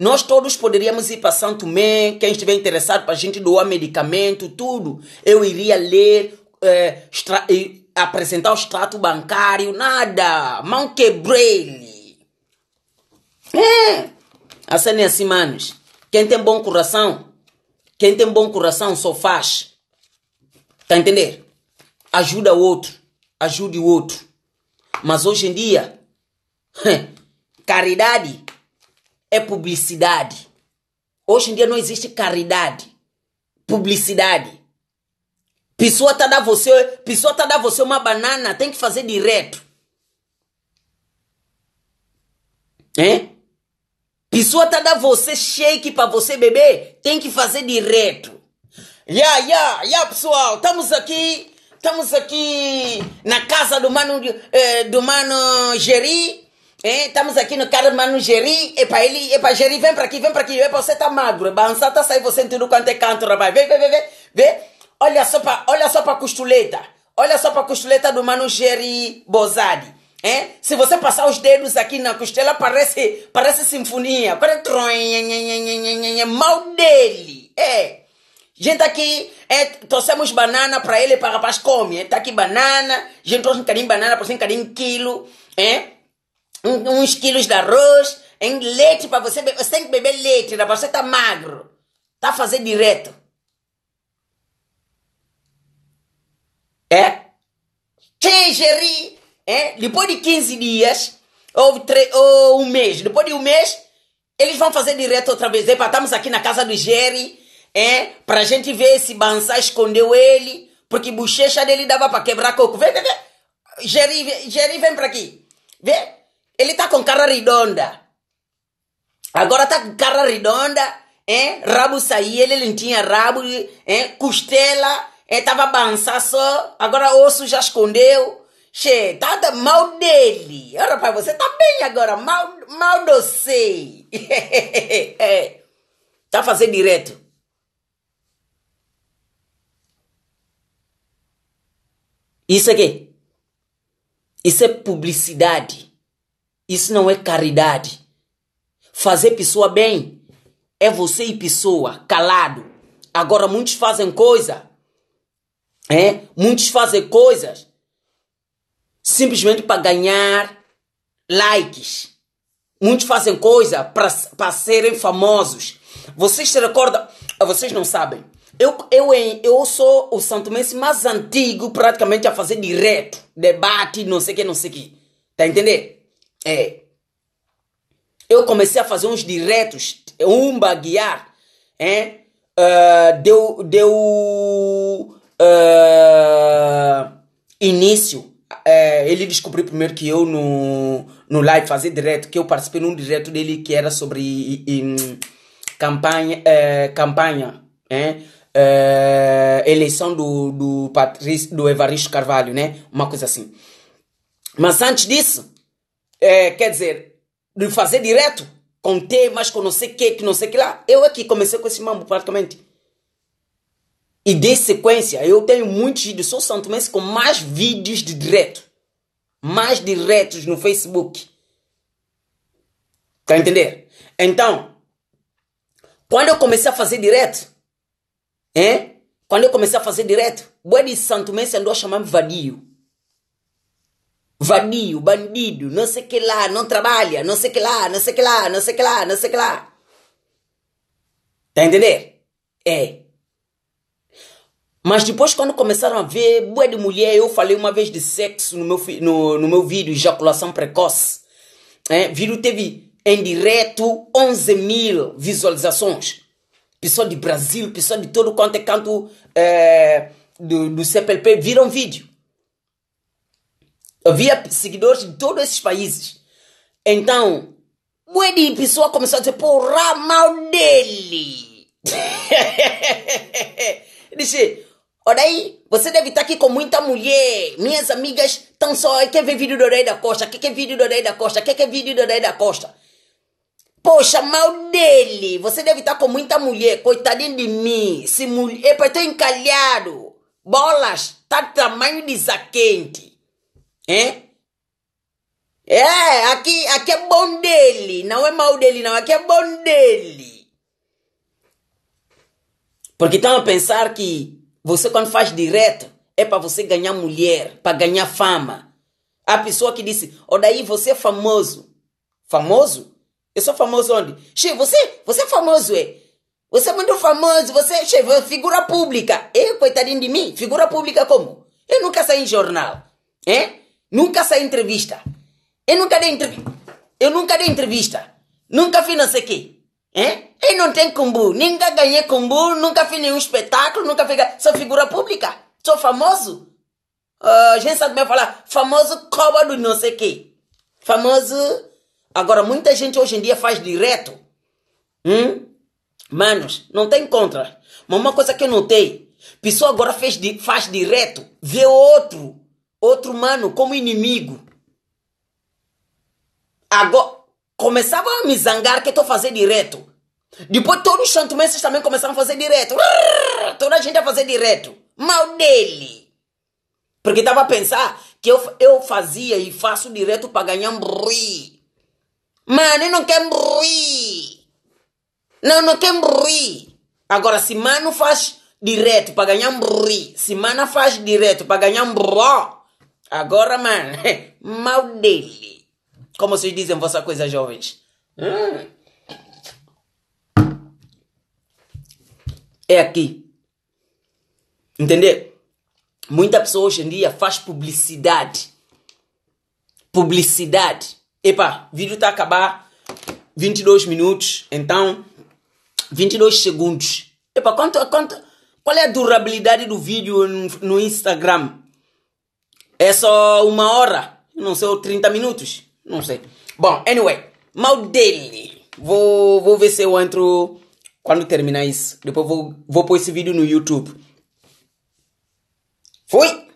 nós todos poderíamos ir para Santo Mé, quem estiver interessado para a gente doar medicamento, tudo. Eu iria ler, é, extra, apresentar o extrato bancário, nada. Mão quebrei-lhe. É. Assim é assim, manos. Quem tem bom coração quem tem bom coração só faz. Tá a entender? Ajuda o outro. Ajude o outro. Mas hoje em dia, caridade é publicidade. Hoje em dia não existe caridade. Publicidade. Pessoa tá dando você, pessoa tá dando você uma banana, tem que fazer direto. Hein? Pessoa tá dando você shake para você beber, tem que fazer direto. Ya, ya, ya, pessoal, estamos aqui, estamos aqui na casa do mano, eh, do mano Geri. Eh, estamos aqui no cara do mano Geri. É para ele, é para Geri, vem para aqui, vem para aqui. É para você tá magro, balançar é tá saindo você entendeu tudo quanto é canto, rapaz. Vem, vem, vem, vem. vem. Olha só para, olha só para costuleta. Olha só para costuleta do mano Geri Bozadi. É? Se você passar os dedos aqui na costela, parece, parece sinfonia. Parece é mal dele. É. Gente, aqui é, trouxemos banana para ele, para o rapaz come. Está é, aqui banana. Gente, trouxe um bocadinho banana, trouxe um bocadinho quilo. É? Um, uns quilos de arroz. É, em leite para você beber. Você tem que beber leite, rapaz. Você está magro. Está a fazer direto. É? Tigeri é? Depois de 15 dias, ou, ou, um mês, depois de um mês, eles vão fazer direto outra vez. Epa, estamos aqui na casa do Jerry, é? a gente ver se Bansá escondeu ele, porque bochecha dele dava para quebrar coco. Vem, vem, vem. Jerry, Jerry vem para aqui. Vê? Ele tá com cara redonda. Agora tá com cara redonda, é? Rabo saía, ele não tinha rabo, é? Costela, é? Tava balançar só. Agora osso já escondeu. Che, tá da mal dele. Olha, pai, você tá bem agora. Mal, mal doce. é. Tá fazendo direto. Isso aqui. Isso é publicidade. Isso não é caridade. Fazer pessoa bem é você e pessoa, calado. Agora muitos fazem coisa. É? Muitos fazem coisas simplesmente para ganhar likes. Muitos fazem coisa para serem famosos. Vocês se recordam? Ah, vocês não sabem. Eu, eu, eu sou o Santo santomense mais antigo praticamente a fazer direto. Debate, não sei o que, não sei o que. Tá entendendo? É. Eu comecei a fazer uns diretos. Um baguear. É. Uh, deu deu uh, início é, ele descobriu primeiro que eu no, no live fazer direto, que eu participei num direto dele que era sobre campanha, é, campanha né? é, eleição do, do, Patrício, do Evaristo Carvalho, né? Uma coisa assim. Mas antes disso, é, quer dizer, de fazer direto, com temas, com não sei o que, que não sei que lá, eu aqui comecei com esse mambo praticamente. E de sequência, eu tenho muitos vídeos, sou santo mas com mais vídeos de direto. Mais diretos no Facebook. Tá entender? Então, quando eu comecei a fazer direto, hein? É? quando eu comecei a fazer direto, o de santo mas andou a chamar-me vadio. Vadio, bandido, não sei que lá, não trabalha, não sei que lá, não sei que lá, não sei que lá, não sei que lá. Tá entendendo? entender? É. Mas depois, quando começaram a ver boa de mulher, eu falei uma vez de sexo no meu, no, no meu vídeo, ejaculação precoce. É, né? vídeo teve em direto 11 mil visualizações. Pessoal de Brasil, pessoal de todo quanto é canto é, do, do CPLP viram vídeo. Havia seguidores de todos esses países. Então, bué de pessoa começou a dizer, porra, mal dele. Disse, Ora aí, você deve estar aqui com muita mulher. Minhas amigas estão só. Quer ver vídeo do Orei da Costa? Quer é vídeo do Orei da Costa? Quer é vídeo do Orei da Costa? Poxa, mal dele. Você deve estar com muita mulher. Coitadinho de mim. Se mulher. Epa, estou encalhado. Bolas. Tá tamanho de zaquente. Hein? É, aqui, aqui é bom dele. Não é mal dele, não. Aqui é bom dele. Porque estão a pensar que você quando faz direto é para você ganhar mulher, para ganhar fama. A pessoa que disse, ó oh, daí você é famoso. Famoso? Eu sou famoso onde? Che, você, você é famoso, é? Você é muito famoso, você é che, figura pública. Eu, é, coitadinho de mim, figura pública como? Eu nunca saí em jornal, hein? É? Nunca saí em entrevista. Eu nunca dei entrevista. Eu nunca dei entrevista. Nunca fiz não sei o quê. É? E não tem combo. Nunca ganhei combo, nunca fiz nenhum espetáculo, nunca fiz. Sou figura pública, sou famoso. Uh, gente sabe me é falar, famoso cobra do não sei que. Famoso. Agora, muita gente hoje em dia faz direto. Hum? Manos, não tem contra. Mas uma coisa que eu notei: pessoa agora fez, faz direto, vê outro, outro mano como inimigo. Agora, começava a me zangar que estou fazendo direto. Depois todos os santumenses também começaram a fazer direto. Toda a gente a fazer direto. Mal dele. Porque estava a pensar que eu, eu fazia e faço direto para ganhar brui Mano, eu não quero brui Não, não quero brui Agora, se mano faz direto para ganhar brui se mana faz direto para ganhar um bró, agora, mano, mal dele. Como vocês dizem, vossa coisa, jovens. Hum. É aqui. Entender? Muita pessoa hoje em dia faz publicidade. Publicidade. Epa, vídeo tá a acabar 22 minutos, então 22 segundos. Epa, quanto, quanto, qual é a durabilidade do vídeo no Instagram? É só uma hora, não sei, 30 minutos. Não sei. Bom, anyway. Mal dele. Vou, vou ver se eu entro quando terminar isso. Depois vou, vou pôr esse vídeo no YouTube. Fui!